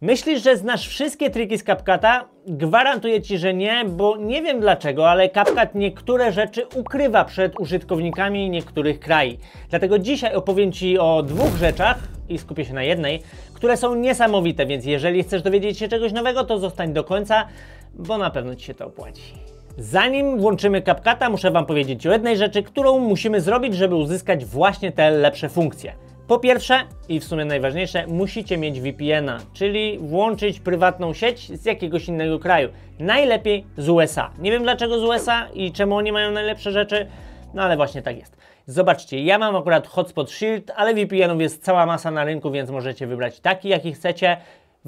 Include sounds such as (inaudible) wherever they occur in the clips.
Myślisz, że znasz wszystkie triki z CapCuta? Gwarantuję Ci, że nie, bo nie wiem dlaczego, ale CapCut niektóre rzeczy ukrywa przed użytkownikami niektórych krajów. Dlatego dzisiaj opowiem Ci o dwóch rzeczach i skupię się na jednej, które są niesamowite, więc jeżeli chcesz dowiedzieć się czegoś nowego, to zostań do końca, bo na pewno Ci się to opłaci. Zanim włączymy CapCuta, muszę Wam powiedzieć o jednej rzeczy, którą musimy zrobić, żeby uzyskać właśnie te lepsze funkcje. Po pierwsze i w sumie najważniejsze, musicie mieć VPN-a, czyli włączyć prywatną sieć z jakiegoś innego kraju. Najlepiej z USA. Nie wiem dlaczego z USA i czemu oni mają najlepsze rzeczy, no ale właśnie tak jest. Zobaczcie, ja mam akurat Hotspot Shield, ale VPN-ów jest cała masa na rynku, więc możecie wybrać taki, jaki chcecie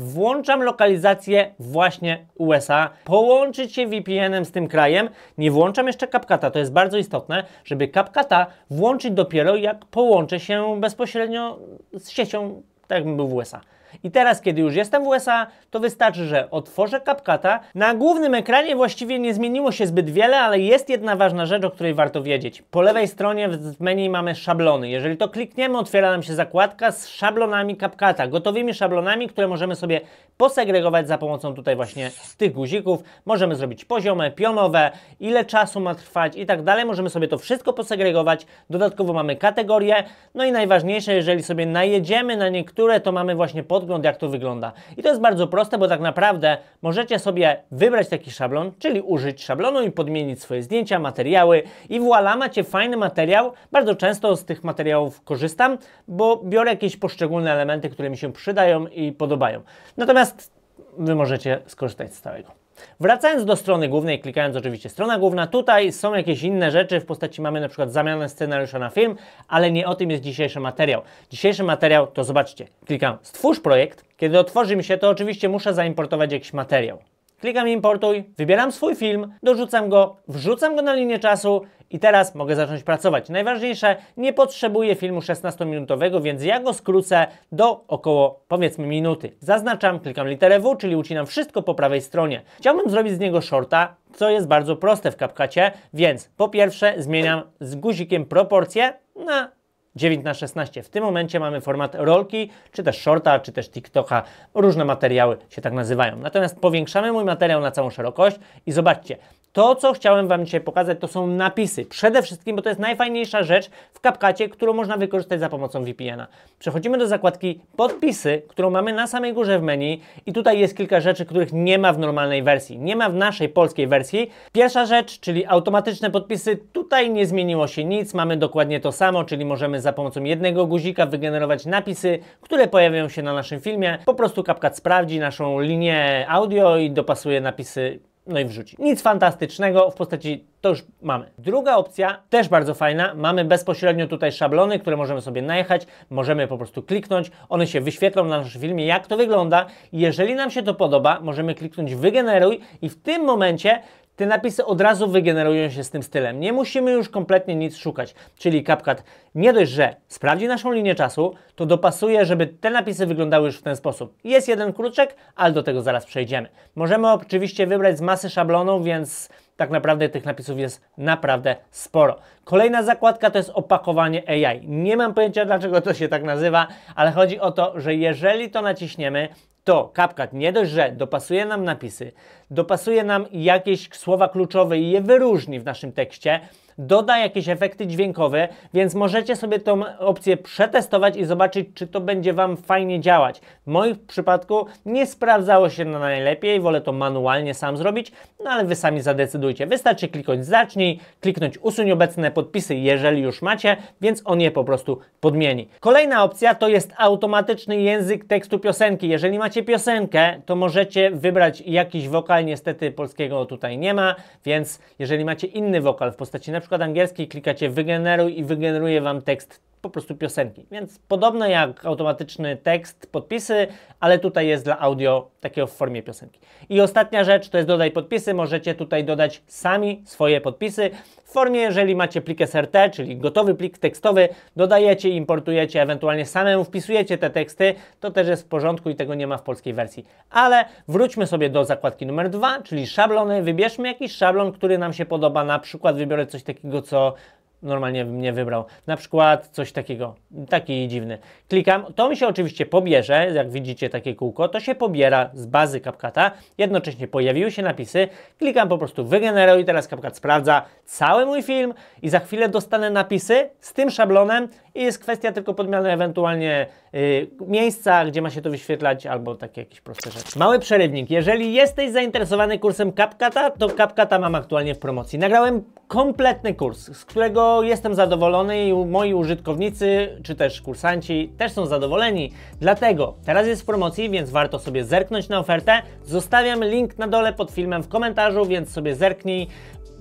włączam lokalizację właśnie USA, połączyć się VPN-em z tym krajem, nie włączam jeszcze CapCata, to jest bardzo istotne, żeby CapCata włączyć dopiero jak połączę się bezpośrednio z siecią, tak jakbym był w USA. I teraz, kiedy już jestem w USA, to wystarczy, że otworzę CapCut'a. Na głównym ekranie właściwie nie zmieniło się zbyt wiele, ale jest jedna ważna rzecz, o której warto wiedzieć. Po lewej stronie w menu mamy szablony. Jeżeli to klikniemy, otwiera nam się zakładka z szablonami CapCut'a, gotowymi szablonami, które możemy sobie posegregować za pomocą tutaj właśnie tych guzików. Możemy zrobić poziome, pionowe, ile czasu ma trwać i tak dalej. Możemy sobie to wszystko posegregować. Dodatkowo mamy kategorie. No i najważniejsze, jeżeli sobie najedziemy na niektóre, to mamy właśnie pod podgląd, jak to wygląda. I to jest bardzo proste, bo tak naprawdę możecie sobie wybrać taki szablon, czyli użyć szablonu i podmienić swoje zdjęcia, materiały i voilà, macie fajny materiał. Bardzo często z tych materiałów korzystam, bo biorę jakieś poszczególne elementy, które mi się przydają i podobają. Natomiast Wy możecie skorzystać z całego. Wracając do strony głównej, klikając oczywiście strona główna, tutaj są jakieś inne rzeczy, w postaci mamy na przykład zamianę scenariusza na film, ale nie o tym jest dzisiejszy materiał. Dzisiejszy materiał to zobaczcie, klikam stwórz projekt, kiedy otworzy mi się to oczywiście muszę zaimportować jakiś materiał klikam importuj, wybieram swój film, dorzucam go, wrzucam go na linię czasu i teraz mogę zacząć pracować. Najważniejsze, nie potrzebuję filmu 16-minutowego, więc ja go skrócę do około powiedzmy minuty. Zaznaczam, klikam literę W, czyli ucinam wszystko po prawej stronie. Chciałbym zrobić z niego shorta, co jest bardzo proste w Kapkacie, więc po pierwsze zmieniam z guzikiem proporcje na 9 na 16. W tym momencie mamy format rolki, czy też shorta, czy też TikToka. Różne materiały się tak nazywają. Natomiast powiększamy mój materiał na całą szerokość i zobaczcie, to, co chciałem Wam dzisiaj pokazać, to są napisy. Przede wszystkim, bo to jest najfajniejsza rzecz w kapkacie, którą można wykorzystać za pomocą VPN-a. Przechodzimy do zakładki podpisy, którą mamy na samej górze w menu i tutaj jest kilka rzeczy, których nie ma w normalnej wersji. Nie ma w naszej polskiej wersji. Pierwsza rzecz, czyli automatyczne podpisy, tutaj nie zmieniło się nic, mamy dokładnie to samo, czyli możemy za pomocą jednego guzika wygenerować napisy, które pojawią się na naszym filmie. Po prostu CapCut sprawdzi naszą linię audio i dopasuje napisy no i wrzuci. Nic fantastycznego, w postaci to już mamy. Druga opcja, też bardzo fajna, mamy bezpośrednio tutaj szablony, które możemy sobie najechać, możemy po prostu kliknąć, one się wyświetlą na naszym filmie, jak to wygląda. Jeżeli nam się to podoba, możemy kliknąć wygeneruj i w tym momencie te napisy od razu wygenerują się z tym stylem. Nie musimy już kompletnie nic szukać. Czyli CapCut nie dość, że sprawdzi naszą linię czasu, to dopasuje, żeby te napisy wyglądały już w ten sposób. Jest jeden kruczek, ale do tego zaraz przejdziemy. Możemy oczywiście wybrać z masy szablonów, więc tak naprawdę tych napisów jest naprawdę sporo. Kolejna zakładka to jest opakowanie AI. Nie mam pojęcia dlaczego to się tak nazywa, ale chodzi o to, że jeżeli to naciśniemy, to CapCut nie dość, że dopasuje nam napisy, dopasuje nam jakieś słowa kluczowe i je wyróżni w naszym tekście, doda jakieś efekty dźwiękowe, więc możecie sobie tą opcję przetestować i zobaczyć, czy to będzie Wam fajnie działać. W moim przypadku nie sprawdzało się na najlepiej, wolę to manualnie sam zrobić, no ale Wy sami zadecydujcie. Wystarczy kliknąć zacznij, kliknąć usuń obecne podpisy, jeżeli już macie, więc on je po prostu podmieni. Kolejna opcja to jest automatyczny język tekstu piosenki. Jeżeli macie piosenkę, to możecie wybrać jakiś wokal wokal niestety polskiego tutaj nie ma, więc jeżeli macie inny wokal w postaci na przykład angielskiej, klikacie wygeneruj i wygeneruje Wam tekst po prostu piosenki. Więc podobne jak automatyczny tekst, podpisy, ale tutaj jest dla audio takiego w formie piosenki. I ostatnia rzecz to jest dodaj podpisy. Możecie tutaj dodać sami swoje podpisy w formie, jeżeli macie plik SRT, czyli gotowy plik tekstowy, dodajecie, importujecie, ewentualnie samemu wpisujecie te teksty, to też jest w porządku i tego nie ma w polskiej wersji. Ale wróćmy sobie do zakładki numer dwa, czyli szablony. Wybierzmy jakiś szablon, który nam się podoba. Na przykład wybiorę coś takiego, co normalnie bym nie wybrał. Na przykład coś takiego, taki dziwny. Klikam, to mi się oczywiście pobierze, jak widzicie takie kółko, to się pobiera z bazy Kapkata jednocześnie pojawiły się napisy, klikam po prostu wygeneruj, teraz Kapkata sprawdza cały mój film i za chwilę dostanę napisy z tym szablonem i jest kwestia tylko podmiany ewentualnie yy, miejsca, gdzie ma się to wyświetlać albo takie jakieś proste rzeczy. Mały przerywnik, jeżeli jesteś zainteresowany kursem Kapkata to Kapkata mam aktualnie w promocji. Nagrałem kompletny kurs, z którego jestem zadowolony i moi użytkownicy czy też kursanci też są zadowoleni. Dlatego teraz jest w promocji, więc warto sobie zerknąć na ofertę. Zostawiam link na dole pod filmem w komentarzu, więc sobie zerknij,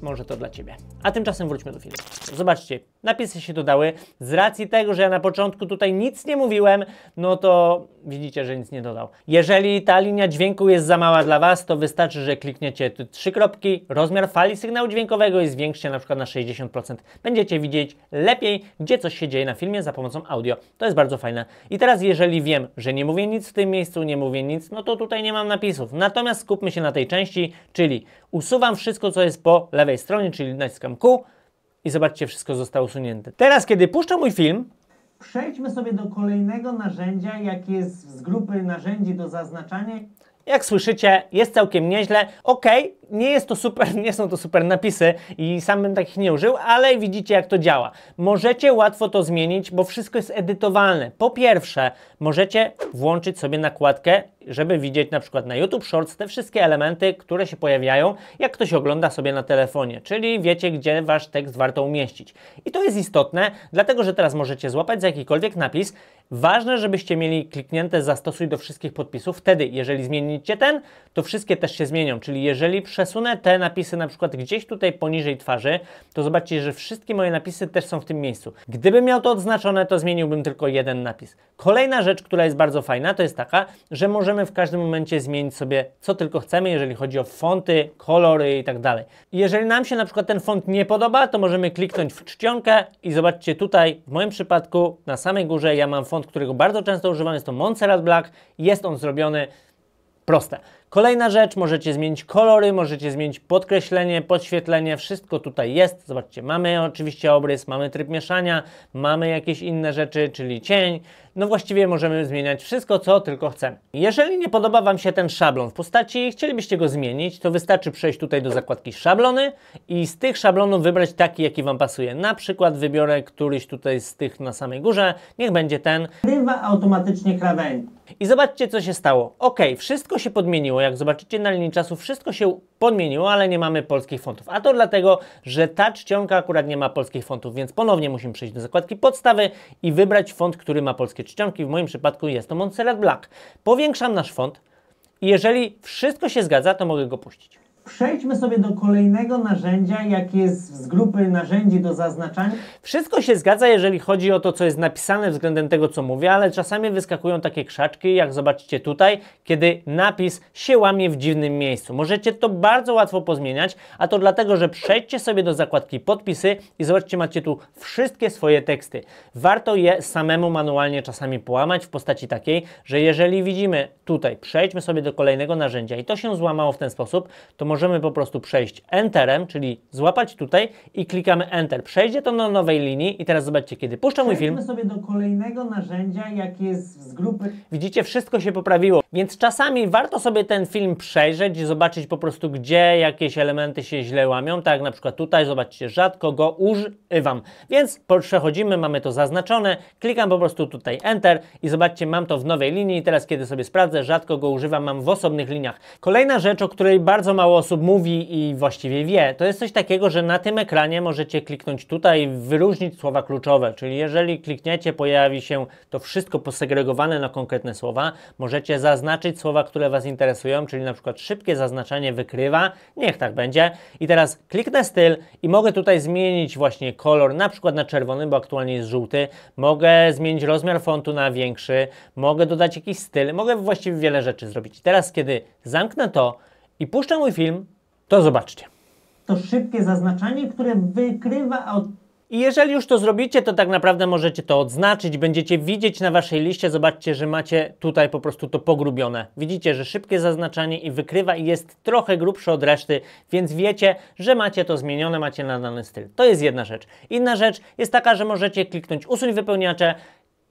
może to dla Ciebie. A tymczasem wróćmy do filmu. Zobaczcie, napisy się dodały. Z racji tego, że ja na początku tutaj nic nie mówiłem, no to widzicie, że nic nie dodał. Jeżeli ta linia dźwięku jest za mała dla Was, to wystarczy, że klikniecie trzy kropki, rozmiar fali sygnału dźwiękowego jest większy, na przykład na 60%. Będziecie widzieć lepiej, gdzie coś się dzieje na filmie za pomocą audio. To jest bardzo fajne. I teraz jeżeli wiem, że nie mówię nic w tym miejscu, nie mówię nic, no to tutaj nie mam napisów. Natomiast skupmy się na tej części, czyli Usuwam wszystko, co jest po lewej stronie, czyli naciskam Q i zobaczcie, wszystko zostało usunięte. Teraz, kiedy puszczam mój film, Przejdźmy sobie do kolejnego narzędzia, jak jest z grupy narzędzi do zaznaczania. Jak słyszycie, jest całkiem nieźle. Ok, nie jest to super, (laughs) nie są to super napisy i sam bym takich nie użył, ale widzicie jak to działa. Możecie łatwo to zmienić, bo wszystko jest edytowalne. Po pierwsze, możecie włączyć sobie nakładkę żeby widzieć na przykład na YouTube Shorts te wszystkie elementy, które się pojawiają, jak ktoś ogląda sobie na telefonie, czyli wiecie, gdzie wasz tekst warto umieścić. I to jest istotne, dlatego że teraz możecie złapać za jakikolwiek napis. Ważne, żebyście mieli kliknięte zastosuj do wszystkich podpisów. Wtedy, jeżeli zmienicie ten, to wszystkie też się zmienią. Czyli jeżeli przesunę te napisy na przykład gdzieś tutaj poniżej twarzy, to zobaczcie, że wszystkie moje napisy też są w tym miejscu. Gdybym miał to odznaczone, to zmieniłbym tylko jeden napis. Kolejna rzecz, która jest bardzo fajna, to jest taka, że może możemy w każdym momencie zmienić sobie co tylko chcemy, jeżeli chodzi o fonty, kolory i tak dalej. Jeżeli nam się na przykład ten font nie podoba, to możemy kliknąć w czcionkę i zobaczcie tutaj, w moim przypadku na samej górze ja mam font, którego bardzo często używam, jest to Montserrat Black, jest on zrobiony proste. Kolejna rzecz, możecie zmienić kolory, możecie zmienić podkreślenie, podświetlenie, wszystko tutaj jest. Zobaczcie, mamy oczywiście obrys, mamy tryb mieszania, mamy jakieś inne rzeczy, czyli cień. No właściwie możemy zmieniać wszystko, co tylko chcemy. Jeżeli nie podoba Wam się ten szablon w postaci i chcielibyście go zmienić, to wystarczy przejść tutaj do zakładki szablony i z tych szablonów wybrać taki, jaki Wam pasuje. Na przykład wybiorę któryś tutaj z tych na samej górze, niech będzie ten. Krywa automatycznie krawędzi. I zobaczcie, co się stało. Ok, wszystko się podmieniło. Jak zobaczycie na linii czasu wszystko się podmieniło, ale nie mamy polskich fontów. A to dlatego, że ta czcionka akurat nie ma polskich fontów, więc ponownie musimy przejść do zakładki podstawy i wybrać font, który ma polskie czcionki. W moim przypadku jest to Montserrat Black. Powiększam nasz font i jeżeli wszystko się zgadza, to mogę go puścić. Przejdźmy sobie do kolejnego narzędzia, jakie jest z grupy narzędzi do zaznaczania. Wszystko się zgadza, jeżeli chodzi o to, co jest napisane względem tego, co mówię, ale czasami wyskakują takie krzaczki, jak zobaczycie tutaj, kiedy napis się łamie w dziwnym miejscu. Możecie to bardzo łatwo pozmieniać, a to dlatego, że przejdźcie sobie do zakładki podpisy i zobaczcie, macie tu wszystkie swoje teksty. Warto je samemu manualnie czasami połamać w postaci takiej, że jeżeli widzimy tutaj, przejdźmy sobie do kolejnego narzędzia i to się złamało w ten sposób, to może możemy po prostu przejść Enterem, czyli złapać tutaj i klikamy Enter. Przejdzie to na nowej linii i teraz zobaczcie, kiedy puszczę mój film. Przejdźmy sobie do kolejnego narzędzia, jakie jest z grupy. Widzicie, wszystko się poprawiło, więc czasami warto sobie ten film przejrzeć, zobaczyć po prostu, gdzie jakieś elementy się źle łamią, tak jak na przykład tutaj, zobaczcie, rzadko go używam. Więc przechodzimy, mamy to zaznaczone, klikam po prostu tutaj Enter i zobaczcie, mam to w nowej linii. Teraz, kiedy sobie sprawdzę, rzadko go używam, mam w osobnych liniach. Kolejna rzecz, o której bardzo mało osób mówi i właściwie wie. To jest coś takiego, że na tym ekranie możecie kliknąć tutaj wyróżnić słowa kluczowe, czyli jeżeli klikniecie, pojawi się to wszystko posegregowane na konkretne słowa. Możecie zaznaczyć słowa, które Was interesują, czyli na przykład szybkie zaznaczanie wykrywa, niech tak będzie. I teraz kliknę styl i mogę tutaj zmienić właśnie kolor, na przykład na czerwony, bo aktualnie jest żółty. Mogę zmienić rozmiar fontu na większy, mogę dodać jakiś styl, mogę właściwie wiele rzeczy zrobić. I teraz, kiedy zamknę to, i puszczę mój film, to zobaczcie. To szybkie zaznaczanie, które wykrywa od i jeżeli już to zrobicie, to tak naprawdę możecie to odznaczyć, będziecie widzieć na waszej liście, zobaczcie, że macie tutaj po prostu to pogrubione. Widzicie, że szybkie zaznaczanie i wykrywa i jest trochę grubsze od reszty, więc wiecie, że macie to zmienione, macie nadany styl. To jest jedna rzecz. Inna rzecz jest taka, że możecie kliknąć usuń wypełniacze,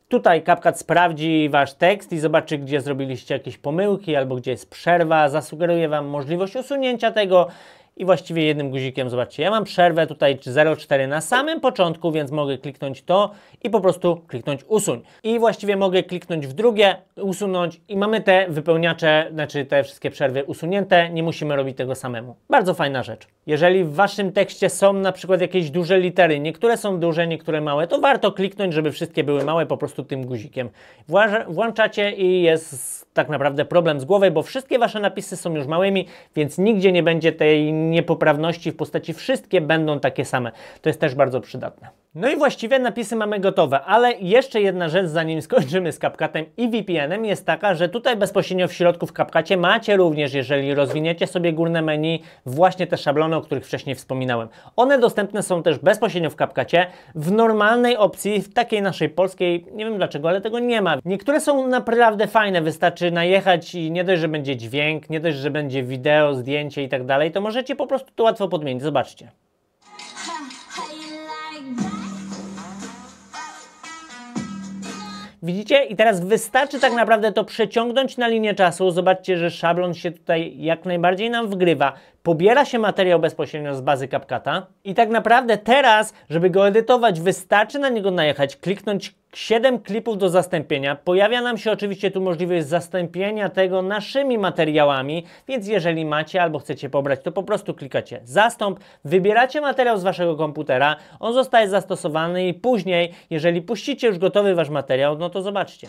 Tutaj CapCut sprawdzi Wasz tekst i zobaczy, gdzie zrobiliście jakieś pomyłki albo gdzie jest przerwa. Zasugeruje Wam możliwość usunięcia tego i właściwie jednym guzikiem, zobaczcie, ja mam przerwę tutaj 0,4 na samym początku, więc mogę kliknąć to i po prostu kliknąć usuń. I właściwie mogę kliknąć w drugie, usunąć i mamy te wypełniacze, znaczy te wszystkie przerwy usunięte, nie musimy robić tego samemu. Bardzo fajna rzecz. Jeżeli w waszym tekście są na przykład jakieś duże litery, niektóre są duże, niektóre małe, to warto kliknąć, żeby wszystkie były małe po prostu tym guzikiem. Włączacie i jest tak naprawdę problem z głowy, bo wszystkie wasze napisy są już małymi, więc nigdzie nie będzie tej niepoprawności w postaci wszystkie będą takie same. To jest też bardzo przydatne. No i właściwie napisy mamy gotowe, ale jeszcze jedna rzecz, zanim skończymy z CapCutem i VPN-em, jest taka, że tutaj bezpośrednio w środku w Kapkacie macie również, jeżeli rozwiniecie sobie górne menu, właśnie te szablony, o których wcześniej wspominałem. One dostępne są też bezpośrednio w Kapkacie, w normalnej opcji, w takiej naszej polskiej, nie wiem dlaczego, ale tego nie ma. Niektóre są naprawdę fajne, wystarczy najechać i nie dość, że będzie dźwięk, nie dość, że będzie wideo, zdjęcie i tak dalej, to możecie po prostu to łatwo podmienić, zobaczcie. Widzicie? I teraz wystarczy tak naprawdę to przeciągnąć na linię czasu. Zobaczcie, że szablon się tutaj jak najbardziej nam wgrywa pobiera się materiał bezpośrednio z bazy CapCut'a i tak naprawdę teraz, żeby go edytować, wystarczy na niego najechać, kliknąć 7 klipów do zastąpienia. Pojawia nam się oczywiście tu możliwość zastąpienia tego naszymi materiałami, więc jeżeli macie albo chcecie pobrać, to po prostu klikacie zastąp, wybieracie materiał z waszego komputera, on zostaje zastosowany i później, jeżeli puścicie już gotowy wasz materiał, no to zobaczcie.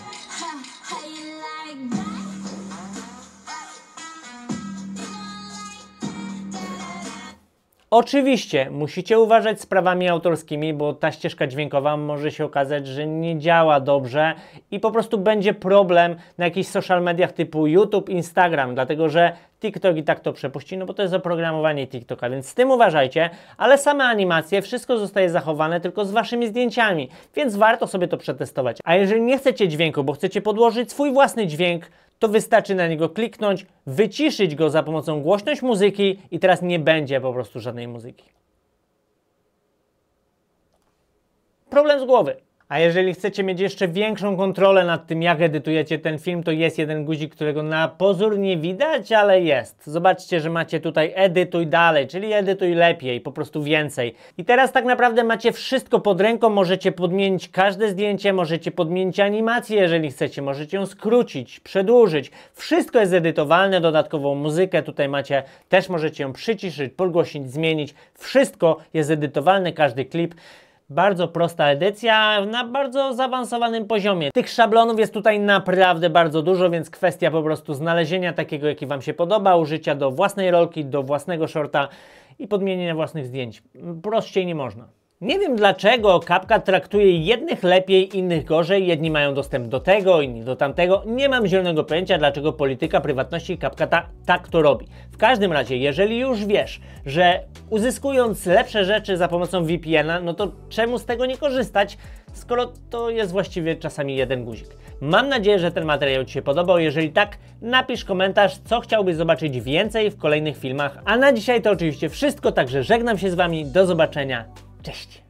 Oczywiście musicie uważać z prawami autorskimi, bo ta ścieżka dźwiękowa może się okazać, że nie działa dobrze i po prostu będzie problem na jakichś social mediach typu YouTube, Instagram, dlatego że TikTok i tak to przepuści, no bo to jest oprogramowanie TikToka, więc z tym uważajcie, ale same animacje, wszystko zostaje zachowane tylko z waszymi zdjęciami, więc warto sobie to przetestować. A jeżeli nie chcecie dźwięku, bo chcecie podłożyć swój własny dźwięk to wystarczy na niego kliknąć, wyciszyć go za pomocą głośność muzyki i teraz nie będzie po prostu żadnej muzyki. Problem z głowy. A jeżeli chcecie mieć jeszcze większą kontrolę nad tym, jak edytujecie ten film, to jest jeden guzik, którego na pozór nie widać, ale jest. Zobaczcie, że macie tutaj edytuj dalej, czyli edytuj lepiej, po prostu więcej. I teraz tak naprawdę macie wszystko pod ręką, możecie podmienić każde zdjęcie, możecie podmienić animację, jeżeli chcecie, możecie ją skrócić, przedłużyć. Wszystko jest edytowalne, dodatkową muzykę tutaj macie, też możecie ją przyciszyć, podgłosić, zmienić. Wszystko jest edytowalne, każdy klip. Bardzo prosta edycja na bardzo zaawansowanym poziomie. Tych szablonów jest tutaj naprawdę bardzo dużo, więc kwestia po prostu znalezienia takiego, jaki Wam się podoba, użycia do własnej rolki, do własnego shorta i podmienienia własnych zdjęć. Prościej nie można. Nie wiem dlaczego Kapka traktuje jednych lepiej, innych gorzej. Jedni mają dostęp do tego, inni do tamtego. Nie mam zielonego pojęcia, dlaczego polityka prywatności Kapka ta, tak to robi. W każdym razie, jeżeli już wiesz, że uzyskując lepsze rzeczy za pomocą VPN-a, no to czemu z tego nie korzystać, skoro to jest właściwie czasami jeden guzik. Mam nadzieję, że ten materiał Ci się podobał. Jeżeli tak, napisz komentarz, co chciałbyś zobaczyć więcej w kolejnych filmach. A na dzisiaj to oczywiście wszystko, także żegnam się z Wami. Do zobaczenia. Cześć!